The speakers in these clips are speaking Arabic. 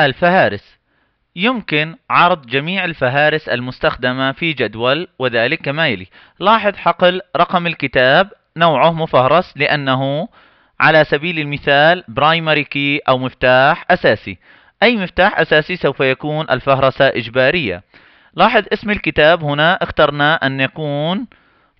الفهارس يمكن عرض جميع الفهارس المستخدمة في جدول وذلك كما يلي لاحظ حقل رقم الكتاب نوعه مفهرس لأنه على سبيل المثال برايمري كي أو مفتاح أساسي أي مفتاح أساسي سوف يكون الفهرسة إجبارية لاحظ اسم الكتاب هنا اخترنا أن يكون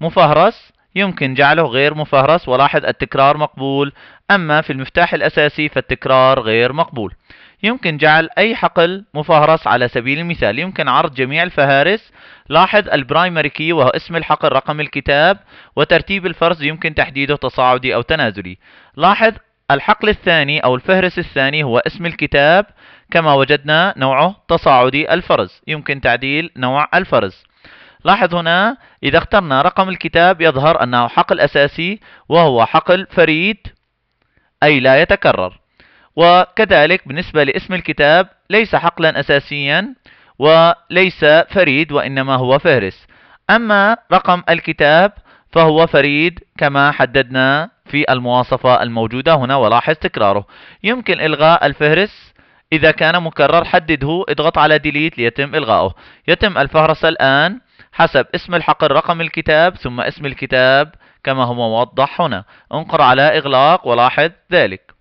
مفهرس يمكن جعله غير مفهرس ولاحظ التكرار مقبول أما في المفتاح الأساسي فالتكرار غير مقبول يمكن جعل أي حقل مفهرس على سبيل المثال يمكن عرض جميع الفهارس لاحظ البرايمري كي وهو اسم الحقل رقم الكتاب وترتيب الفرز يمكن تحديده تصاعدي أو تنازلي لاحظ الحقل الثاني أو الفهرس الثاني هو اسم الكتاب كما وجدنا نوعه تصاعدي الفرز يمكن تعديل نوع الفرز لاحظ هنا إذا اخترنا رقم الكتاب يظهر أنه حقل أساسي وهو حقل فريد أي لا يتكرر وكذلك بالنسبة لاسم الكتاب ليس حقلا أساسيا وليس فريد وإنما هو فهرس أما رقم الكتاب فهو فريد كما حددنا في المواصفة الموجودة هنا ولاحظ تكراره يمكن إلغاء الفهرس إذا كان مكرر حدده اضغط على ديليت ليتم إلغاؤه يتم الفهرس الآن حسب اسم الحقل رقم الكتاب ثم اسم الكتاب كما هو موضح هنا انقر على إغلاق ولاحظ ذلك